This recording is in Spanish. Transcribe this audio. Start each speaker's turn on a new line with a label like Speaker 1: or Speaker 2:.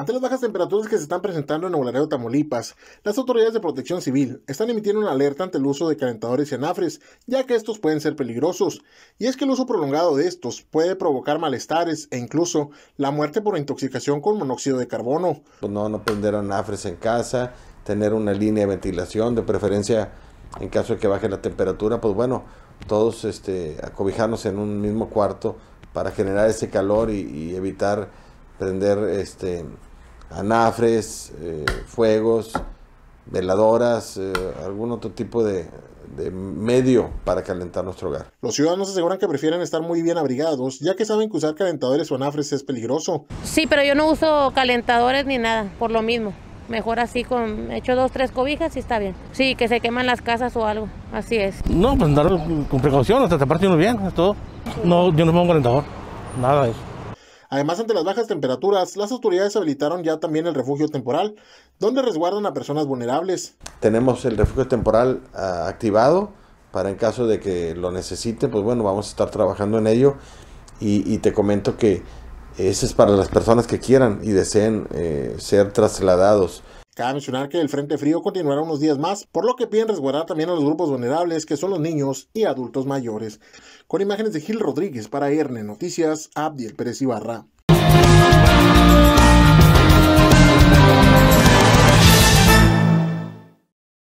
Speaker 1: Ante las bajas temperaturas que se están presentando en de Tamaulipas, las autoridades de protección civil están emitiendo una alerta ante el uso de calentadores y anafres, ya que estos pueden ser peligrosos. Y es que el uso prolongado de estos puede provocar malestares e incluso la muerte por intoxicación con monóxido de carbono. Pues no, no prender anafres en casa, tener una
Speaker 2: línea de ventilación, de preferencia en caso de que baje la temperatura, pues bueno, todos este, acobijarnos en un mismo cuarto para generar ese calor y, y evitar prender este anafres, eh, fuegos, veladoras, eh, algún otro tipo de, medio para calentar nuestro hogar.
Speaker 1: Los ciudadanos aseguran que prefieren estar muy bien abrigados, ya que saben que usar calentadores o anafres es peligroso.
Speaker 3: Sí, pero yo no uso calentadores ni nada, por lo mismo. Mejor así, con hecho dos, tres cobijas y está bien. Sí, que se queman las casas o algo, así es.
Speaker 4: No, pues andar con precaución, hasta parte uno bien, es todo. No, yo no pongo calentador, nada de eso.
Speaker 3: Además, ante las bajas
Speaker 1: temperaturas, las autoridades habilitaron ya también el refugio temporal, donde resguardan a personas vulnerables.
Speaker 2: Tenemos el refugio temporal ah, activado para en caso de que lo necesite, pues bueno, vamos a estar trabajando en ello. Y, te comento que ese es para las personas que quieran y deseen eh, ser trasladados
Speaker 1: Cabe mencionar que el Frente Frío continuará unos días más, por lo que piden resguardar también a los grupos vulnerables, que son los niños y adultos mayores. Con imágenes de Gil Rodríguez para ERNE Noticias, Abdiel Pérez Ibarra.